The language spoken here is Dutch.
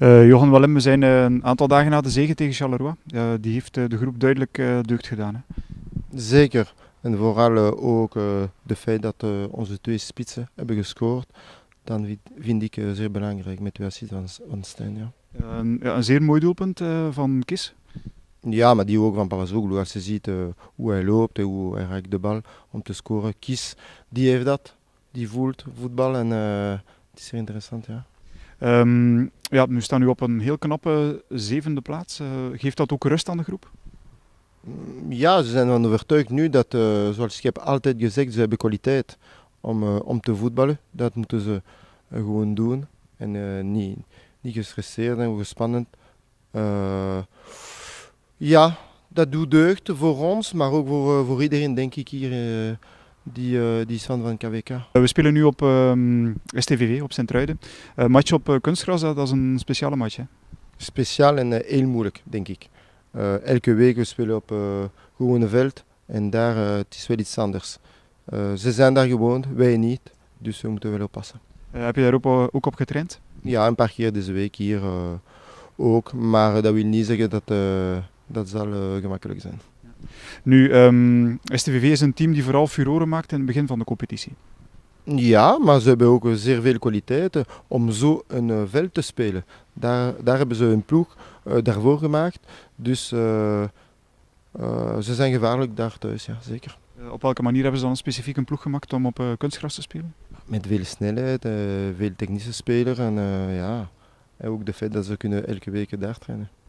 Eh, Johan Wallem, we zijn eh, een aantal dagen na de zege tegen Charleroi. die heeft eh, de groep duidelijk deugd gedaan. Hè? Zeker. En vooral ook de feit dat onze twee spitsen hebben gescoord. Dan vind ik zeer belangrijk met de assist van, van Stijn. Ja. ja. een zeer mooi doelpunt van Kis. Ja, maar die ook van Parazoglu. Als je ziet hoe hij loopt en hoe hij raakt de bal om te scoren. Kis, die heeft dat. Die voelt voetbal en het is zeer interessant. Ja. Um, ja, we staan nu op een heel knappe zevende plaats. Uh, geeft dat ook rust aan de groep? Mm, ja, ze zijn ervan overtuigd nu dat, eh, zoals ik heb altijd gezegd, ze hebben kwaliteit om, eh, om te voetballen. Dat moeten ze gewoon doen. En niet, niet gestresseerd en gespannen. ja, dat doet deugd voor ons, maar ook voor, voor iedereen, denk ik, hier die, uh, die stand van KWK. Eh, we spelen nu op ehm, STVV, op Sint-Truiden. Eh, match op kunstgras, dat is een speciale match. Hè? Speciaal en heel moeilijk, denk ik. elke week we spelen op gewone veld en daar het is wel iets anders. ze zijn daar gewoond, wij niet, dus we moeten wel oppassen. heb je daar ook, ook, op getraind? Ja, een paar keer deze week hier ook, maar dat wil niet zeggen dat dat zal gemakkelijk zijn. Nu, ehm, STVV is een team die vooral furoren maakt in het begin van de competitie. Ja, maar ze hebben ook zeer veel kwaliteiten om zo een eh, veld te spelen. Daar, daar hebben ze een ploeg uh, daarvoor gemaakt. Dus eh, ze zijn gevaarlijk daar thuis, ja, zeker. Op welke manier hebben ze dan specifiek een ploeg gemaakt om op kunstgras te spelen? Met veel snelheid, veel technische spelers en ja, en ook de feit dat ze kunnen elke week daar trainen.